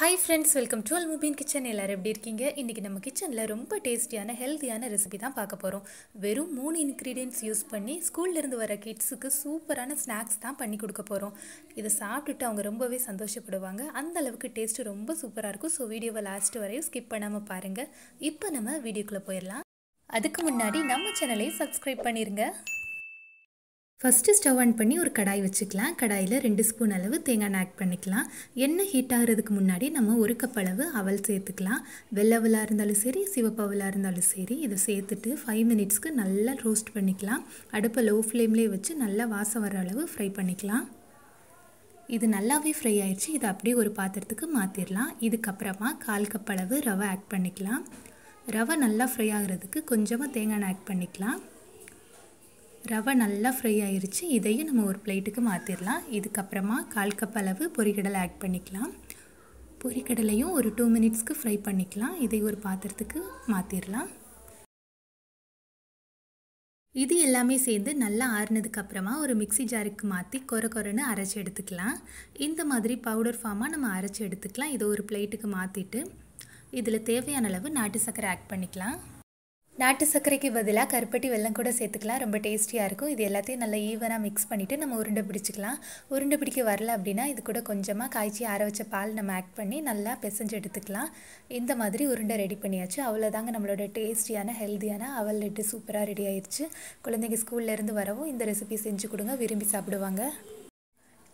hi friends welcome to Almubeen kitchen எல்லோரும் எப்படி இருக்கீங்க இன்றைக்கி நம்ம கிச்சனில் ரொம்ப டேஸ்டியான ஹெல்த்தியான ரெசிபி தான் பார்க்க போகிறோம் வெறும் மூணு இன்க்ரீடியன்ஸ் யூஸ் பண்ணி ஸ்கூல்லேருந்து வர கிட்ஸுக்கு சூப்பரான ஸ்நாக்ஸ் தான் பண்ணி கொடுக்க போகிறோம் இதை சாப்பிட்டுட்டு அவங்க ரொம்பவே சந்தோஷப்படுவாங்க அந்த அளவுக்கு டேஸ்ட்டு ரொம்ப சூப்பராக இருக்கும் ஸோ வீடியோவை லாஸ்ட் வரையும் ஸ்கிப் பண்ணாமல் பாருங்கள் இப்போ நம்ம வீடியோக்குள்ளே போயிடலாம் அதுக்கு முன்னாடி நம்ம சேனலையும் சப்ஸ்கிரைப் பண்ணிடுங்க ஃபஸ்ட்டு ஸ்டவ் ஆன் பண்ணி ஒரு கடாய் வச்சுக்கலாம் கடாயில் ரெண்டு ஸ்பூன் அளவு தேங்காய் ஆட் பண்ணிக்கலாம் எண்ணெய் ஹீட் ஆகிறதுக்கு முன்னாடி நம்ம ஒரு கப் அளவு அவல் சேர்த்துக்கலாம் வெள்ளவலாக இருந்தாலும் சரி சிவப்பவலாக இருந்தாலும் சரி இதை சேர்த்துட்டு ஃபைவ் மினிட்ஸ்க்கு நல்லா ரோஸ்ட் பண்ணிக்கலாம் அடுப்பை லோ ஃப்ளேம்லேயே வச்சு நல்லா வாசம் வர அளவு ஃப்ரை பண்ணிக்கலாம் இது நல்லாவே ஃப்ரை ஆயிடுச்சு இதை அப்படியே ஒரு பாத்திரத்துக்கு மாற்றிடலாம் இதுக்கப்புறமா கால் கப் அளவு ரவை ஆட் பண்ணிக்கலாம் ரவை நல்லா ஃப்ரை ஆகிறதுக்கு கொஞ்சமாக தேங்காய் ஆட் பண்ணிக்கலாம் ரவை நல்லா ஃப்ரை ஆயிடுச்சு இதையும் நம்ம ஒரு பிளேட்டுக்கு மாற்றிடலாம் இதுக்கப்புறமா கால் கப் அளவு பொரிக்கடலை ஆட் பண்ணிக்கலாம் பொறிக்கடலையும் ஒரு டூ மினிட்ஸ்க்கு ஃப்ரை பண்ணிக்கலாம் இதை ஒரு பாத்திரத்துக்கு மாற்றிடலாம் இது எல்லாமே சேர்ந்து நல்லா ஆறுனதுக்கப்புறமா ஒரு மிக்சி ஜாருக்கு மாற்றி கொர கொரன்னு அரைச்சி எடுத்துக்கலாம் இந்த மாதிரி பவுடர் ஃபார்மாக நம்ம அரைச்சி எடுத்துக்கலாம் இதை ஒரு பிளேட்டுக்கு மாற்றிட்டு இதில் தேவையான அளவு நாட்டு சக்கரை ஆட் பண்ணிக்கலாம் நாட்டு சர்க்கரைக்கு பதிலாக கருப்பட்டி வெள்ளம் கூட சேர்த்துக்கலாம் ரொம்ப டேஸ்டியாக இருக்கும் இது எல்லாத்தையும் நல்லா ஈவனாக மிக்ஸ் பண்ணிவிட்டு நம்ம உருண்டை பிடிச்சிக்கலாம் உருண்டை பிடிக்க வரல அப்படின்னா இது கூட கொஞ்சமாக காய்ச்சி ஆற வச்ச பால் நம்ம ஆட் பண்ணி நல்லா பெசஞ்சு எடுத்துக்கலாம் இந்த மாதிரி உருண்டை ரெடி பண்ணியாச்சு அவ்வளோதாங்க நம்மளோட டேஸ்டியான ஹெல்த்தியான அவல் லட்டு சூப்பராக ரெடி ஆயிடுச்சு குழந்தைங்க ஸ்கூல்லேருந்து வரவும் இந்த ரெசிபி செஞ்சு கொடுங்க விரும்பி சாப்பிடுவாங்க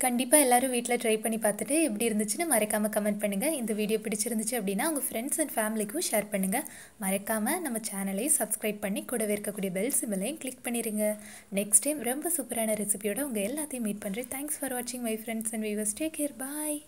கண்டிப்பாக எல்லோரும் வீட்டில் ட்ரை பண்ணி பார்த்துட்டு எப்படி இருந்துச்சுன்னு மறக்காமல் கமெண்ட் பண்ணுங்கள் இந்த வீடியோ பிடிச்சிருந்துச்சு அப்படின்னா உங்கள் ஃப்ரெண்ட்ஸ் அண்ட் ஃபேமிலிக்கும் ஷேர் பண்ணுங்கள் மறக்காமல் நம்ம சேனலையும் சப்ஸ்கிரைப் பண்ணி கூடவே இருக்கக்கூடிய பெல் சிம்பிளையும் கிளிக் பண்ணிடுங்க நெக்ஸ்ட் டைம் ரொம்ப சூப்பரான ரெசிபியோட உங்கள் எல்லாத்தையும் மீட் பண்ணுறேன் தேங்க்ஸ் ஃபார் வாட்சிங் my friends and viewers take care bye